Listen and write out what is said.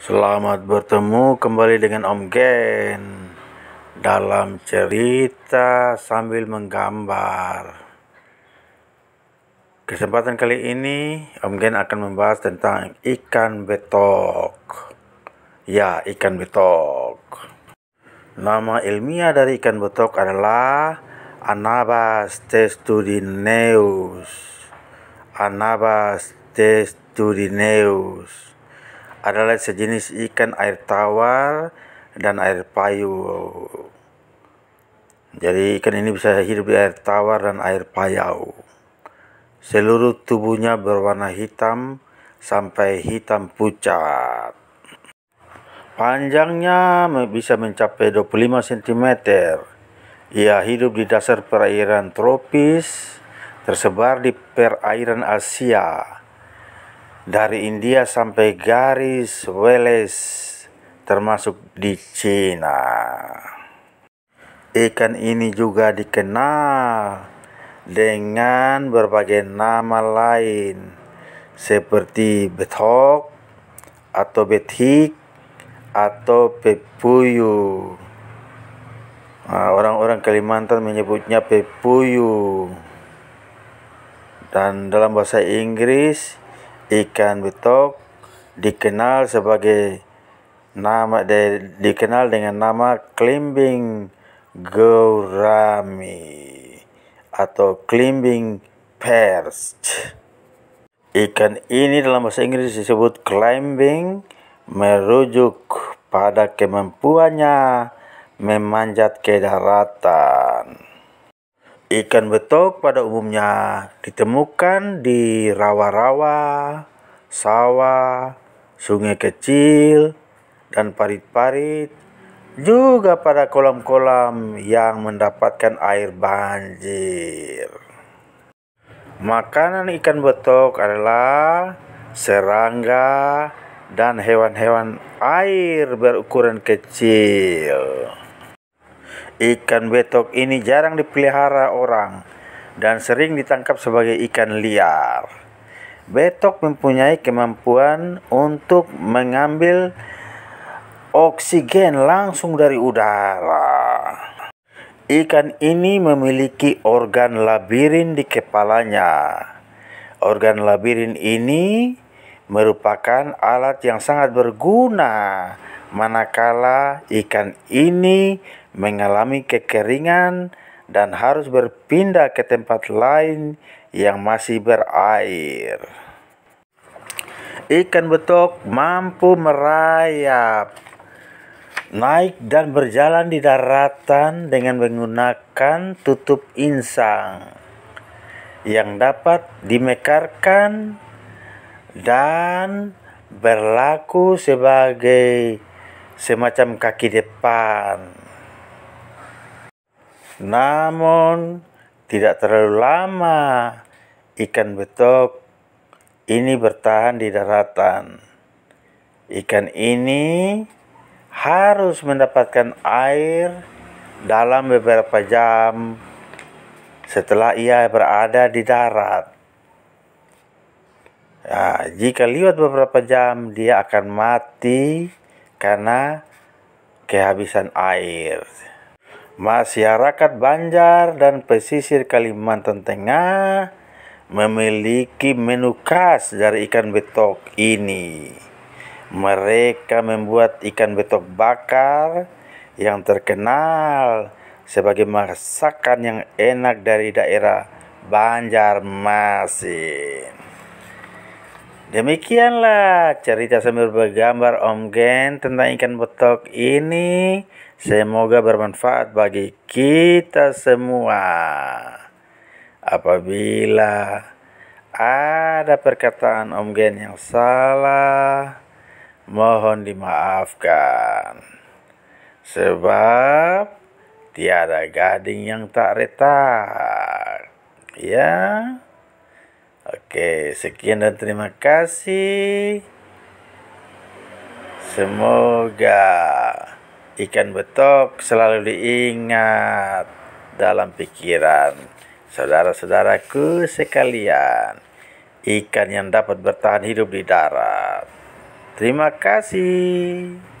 Selamat bertemu kembali dengan Om Gen dalam cerita sambil menggambar. Kesempatan kali ini Om Gen akan membahas tentang ikan betok. Ya, ikan betok. Nama ilmiah dari ikan betok adalah Anabas testudineus. Anabas testudineus adalah sejenis ikan air tawar dan air payau. Jadi ikan ini bisa hidup di air tawar dan air payau. Seluruh tubuhnya berwarna hitam sampai hitam pucat. Panjangnya bisa mencapai 25 cm. Ia hidup di dasar perairan tropis, tersebar di perairan Asia, dari India sampai garis Wales termasuk di Cina. Ikan ini juga dikenal dengan berbagai nama lain seperti betok atau betik atau pepuyu. Ah, orang-orang Kalimantan menyebutnya pepuyu. Dan dalam bahasa Inggris Ikan betok dikenal sebagai nama de, dikenal dengan nama climbing gourami atau climbing perch. Ikan ini dalam bahasa Inggris disebut climbing merujuk pada kemampuannya memanjat ke daratan. Ikan betok pada umumnya ditemukan di rawa-rawa, sawah, sungai kecil, dan parit-parit, juga pada kolam-kolam yang mendapatkan air banjir. Makanan ikan betok adalah serangga dan hewan-hewan air berukuran kecil. Ikan betok ini jarang dipelihara orang dan sering ditangkap sebagai ikan liar. Betok mempunyai kemampuan untuk mengambil oksigen langsung dari udara. Ikan ini memiliki organ labirin di kepalanya. Organ labirin ini merupakan alat yang sangat berguna manakala ikan ini mengalami kekeringan dan harus berpindah ke tempat lain yang masih berair. Ikan betok mampu merayap, naik dan berjalan di daratan dengan menggunakan tutup insang yang dapat dimekarkan dan berlaku sebagai semacam kaki depan. Namun, tidak terlalu lama ikan betok ini bertahan di daratan. Ikan ini harus mendapatkan air dalam beberapa jam setelah ia berada di darat. Nah, jika lewat beberapa jam, dia akan mati karena kehabisan air. Masyarakat Banjar dan pesisir Kalimantan Tengah memiliki menu khas dari ikan betok ini. Mereka membuat ikan betok bakar yang terkenal sebagai masakan yang enak dari daerah Banjarmasin. Demikianlah cerita sambil bergambar Om Gen tentang ikan betok ini. Semoga bermanfaat bagi kita semua. Apabila ada perkataan Om Gen yang salah, mohon dimaafkan. Sebab tiada gading yang tak retak. Ya. Oke, sekian dan terima kasih. Semoga ikan betok selalu diingat dalam pikiran saudara-saudaraku sekalian. Ikan yang dapat bertahan hidup di darat. Terima kasih.